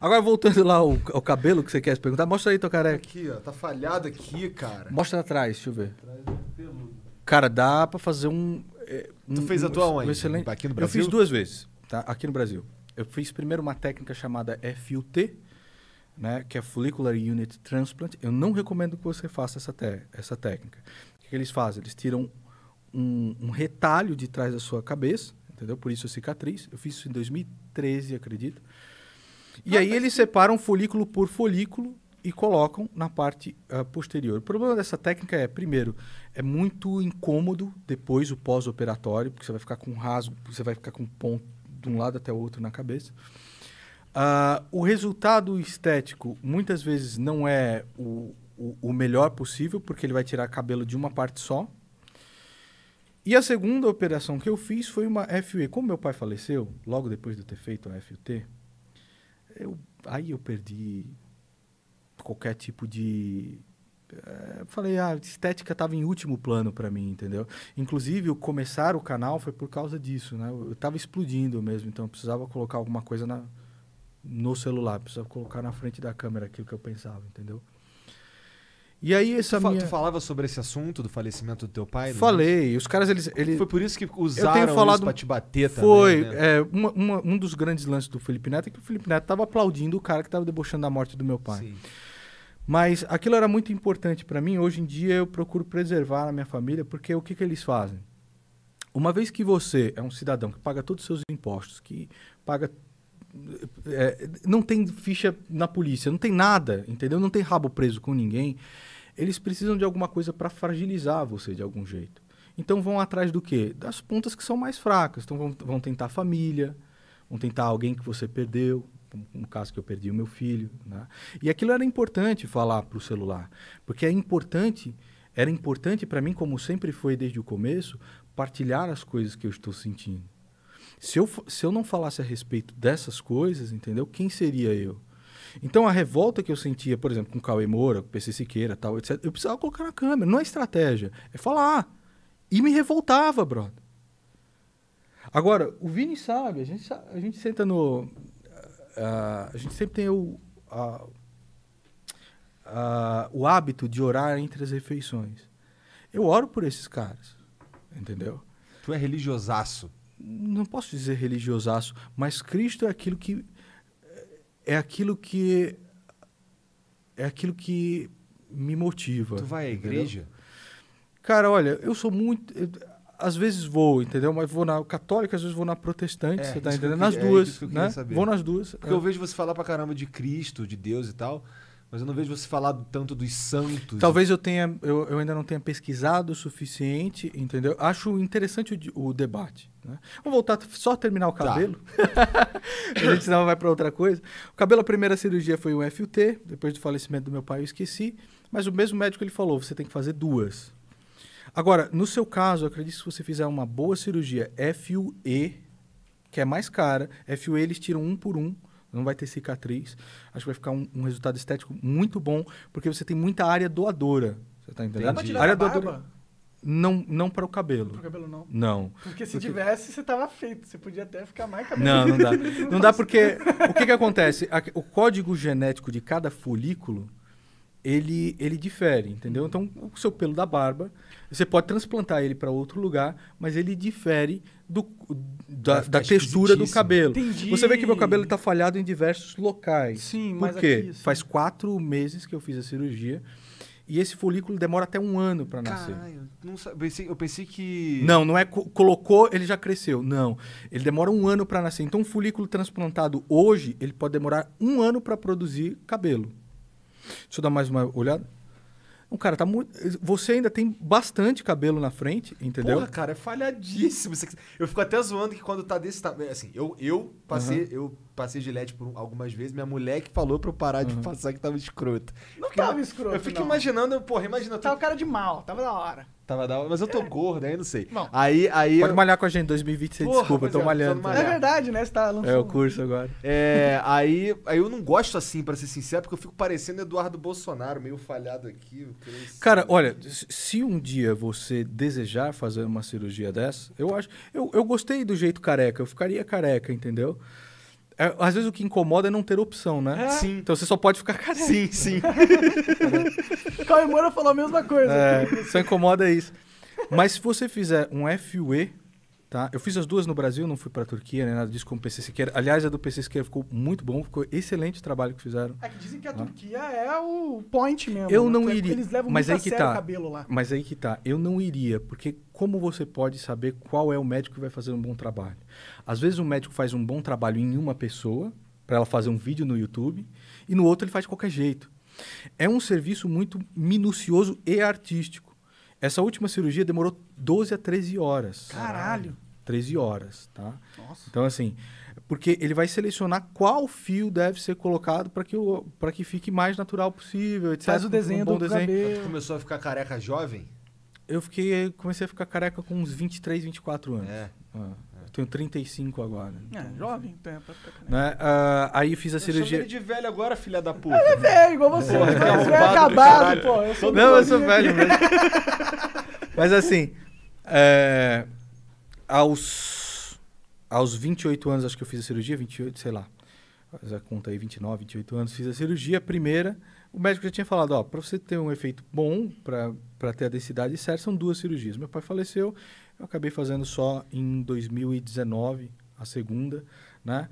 Agora, voltando lá ao, cabelo que você quer perguntar, mostra aí tua careca. Aqui, ó. Tá falhado aqui, cara. Mostra atrás, deixa eu ver. É cara, dá pra fazer um. É, um tu fez a tua um, onde? excelente... Aqui no Brasil? Eu fiz duas vezes, tá? Aqui no Brasil. Eu fiz primeiro uma técnica chamada FUT, né? Que é Follicular Unit Transplant. Eu não recomendo que você faça essa, essa técnica. O que eles fazem? Eles tiram um, um retalho de trás da sua cabeça, entendeu? Por isso a cicatriz. Eu fiz isso em 2013, acredito. E Não, aí eles que... separam folículo por folículo e colocam na parte uh, posterior. O problema dessa técnica é, primeiro, é muito incômodo depois o pós-operatório, porque você vai ficar com rasgo, você vai ficar com ponto de um lado até o outro na cabeça. Uh, o resultado estético muitas vezes não é o, o, o, melhor possível, porque ele vai tirar cabelo de uma parte só. E a segunda operação que eu fiz foi uma FUE. Como meu pai faleceu, logo depois de eu ter feito a FUT, eu, aí eu perdi qualquer tipo de é, falei a ah, estética estava em último plano para mim entendeu inclusive o começar o canal foi por causa disso né eu estava explodindo mesmo então eu precisava colocar alguma coisa na no celular precisava colocar na frente da câmera aquilo que eu pensava entendeu e aí essa tu, minha... tu falava sobre esse assunto do falecimento do teu pai? Falei. Os caras, eles... Ele... Foi por isso que usaram falado... isso pra te bater também, Foi. Né? É, uma, uma, um dos grandes lances do Felipe Neto é que o Felipe Neto tava aplaudindo o cara que tava debochando da morte do meu pai. Sim. Mas aquilo era muito importante para mim. Hoje em dia eu procuro preservar a minha família, porque o que, que eles fazem? Uma vez que você é um cidadão que paga todos os seus impostos, que paga é, não tem ficha na polícia, não tem nada, entendeu? Não tem rabo preso com ninguém. Eles precisam de alguma coisa para fragilizar você de algum jeito. Então vão atrás do quê? Das pontas que são mais fracas. Então vão, vão tentar a família, vão tentar alguém que você perdeu, no caso que eu perdi o meu filho, né? E aquilo era importante falar para o celular, porque é importante, era importante para mim, como sempre foi desde o começo, partilhar as coisas que eu estou sentindo. Se eu, se eu não falasse a respeito dessas coisas, entendeu? Quem seria eu? Então a revolta que eu sentia, por exemplo, com Cauê Moura, com PC Siqueira, tal, etc, eu precisava colocar na câmera, não é estratégia, é falar. E me revoltava, brother. Agora, o Vini sabe, a gente, a gente senta no. Uh, a gente sempre tem o, uh, uh, o hábito de orar entre as refeições. Eu oro por esses caras, entendeu? Tu é religiosaço não posso dizer religiosaço, mas Cristo é aquilo que é aquilo que é aquilo que me motiva. Tu vai à igreja? Entendeu? Cara, olha, eu sou muito eu, às vezes vou, entendeu? Mas vou na católica, às vezes vou na protestante, é, você tá entendendo? Que, nas é, duas, né? Vou nas duas. Porque é. eu vejo você falar pra caramba de Cristo, de Deus e tal mas eu não vejo você falar tanto dos santos. Talvez eu tenha, eu, eu ainda não tenha pesquisado o suficiente, entendeu? Acho interessante o, o debate. Né? Vamos voltar, só terminar o tá. cabelo. Tá. a gente não vai para outra coisa. O cabelo, a primeira cirurgia foi um FUT, depois do falecimento do meu pai eu esqueci, mas o mesmo médico ele falou, você tem que fazer duas. Agora, no seu caso, eu acredito que se você fizer uma boa cirurgia FUE, que é mais cara, FUE eles tiram um por um, não vai ter cicatriz. Acho que vai ficar um, um resultado estético muito bom, porque você tem muita área doadora. Você tá entendendo? Tem área doadora. Não, não para o cabelo. Para o cabelo, não? Não. Porque se porque... tivesse, você estava feito. Você podia até ficar mais cabelo. Não, não dá. não dá porque... O que, que acontece? O código genético de cada folículo ele, ele difere, entendeu? Então, o seu pelo da barba, você pode transplantar ele para outro lugar, mas ele difere do, da, da textura do cabelo. Entendi. Você vê que meu cabelo está falhado em diversos locais. Sim, Por mas quê? Aqui, Faz quatro meses que eu fiz a cirurgia. E esse folículo demora até um ano para nascer. Caralho, não sabe, eu, pensei, que. Não, não é. Co colocou, ele já cresceu. Não. Ele demora um ano para nascer. Então, um folículo transplantado hoje, ele pode demorar um ano para produzir cabelo. Deixa eu dar mais uma olhada. Um cara tá muito. Você ainda tem bastante cabelo na frente, entendeu? Porra, cara, é falhadíssimo. Eu fico até zoando que quando tá desse tamanho. Assim, eu, eu passei. Uhum. Eu passei gilete por algumas vezes, minha mulher que falou pra eu parar de uhum. passar que tava escroto. Não fiquei, tava escroto, Eu fico imaginando, porra, imagina... Tava tô... cara de mal, tava da hora. Tava da hora, mas eu tô é. gordo, aí não sei. Bom, aí, aí Pode eu... malhar com a gente em 2020, porra, desculpa, eu tô é, malhando. É verdade, né? Você tá lançando. É o curso agora. É, aí, aí eu não gosto assim, pra ser sincero, porque eu fico parecendo Eduardo Bolsonaro, meio falhado aqui. Cara, olha, se um dia você desejar fazer uma cirurgia dessa, eu acho. Eu, eu gostei do jeito careca, eu ficaria careca, entendeu? É, às vezes o que incomoda é não ter opção, né? É. Sim. Então você só pode ficar careca. Sim, sim. Caio Moura falou a mesma coisa. É, só incomoda isso. Mas se você fizer um FUE, Tá? Eu fiz as duas no Brasil, não fui para a Turquia, nem nada disso com o PC Siqueira. Aliás, a do PC Siqueira ficou muito bom, ficou excelente o trabalho que fizeram. É que dizem que a ah. Turquia é o point mesmo. Eu né? não iria. Eles levam mas muito aí que tá. cabelo lá. Mas aí que tá. Eu não iria, porque como você pode saber qual é o médico que vai fazer um bom trabalho? Às vezes o um médico faz um bom trabalho em uma pessoa, para ela fazer um vídeo no YouTube, e no outro ele faz de qualquer jeito. É um serviço muito minucioso e artístico. Essa última cirurgia demorou 12 a 13 horas. Caralho! 13 horas, tá? Nossa. Então, assim, porque ele vai selecionar qual fio deve ser colocado para que, o, que fique mais natural possível, etc. Faz o desenho um do desenho. cabelo. Então, começou a ficar careca jovem? Eu fiquei, comecei a ficar careca com uns 23, 24 anos. É. Ah. Tenho 35 agora. É, então, é, jovem. Assim. tempo né? Ah, aí fiz a cirurgia. Eu de velho agora, filha da puta. Ele é velho, igual você. É. Você é, é acabado, pô. Eu sou Não, eu sou velho mesmo. Mas assim, é, aos, aos 28 anos, acho que eu fiz a cirurgia, 28, sei lá. Já conta aí, 29, 28 anos, fiz a cirurgia, a primeira. O médico já tinha falado, ó, para você ter um efeito bom, para ter a densidade certa, são duas cirurgias. Meu pai faleceu, eu acabei fazendo só em 2019, a segunda, né?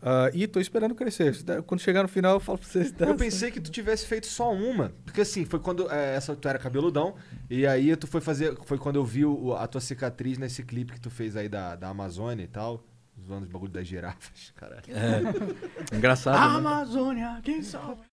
Uh, e estou esperando crescer. Quando chegar no final, eu falo para vocês. Eu pensei que tu tivesse feito só uma. Porque assim, foi quando é, essa, tu era cabeludão. E aí tu foi fazer. Foi quando eu vi o, a tua cicatriz nesse clipe que tu fez aí da, da Amazônia e tal. Zoando os bagulho das girafas, caralho. É. Engraçado. né? Amazônia, quem sabe?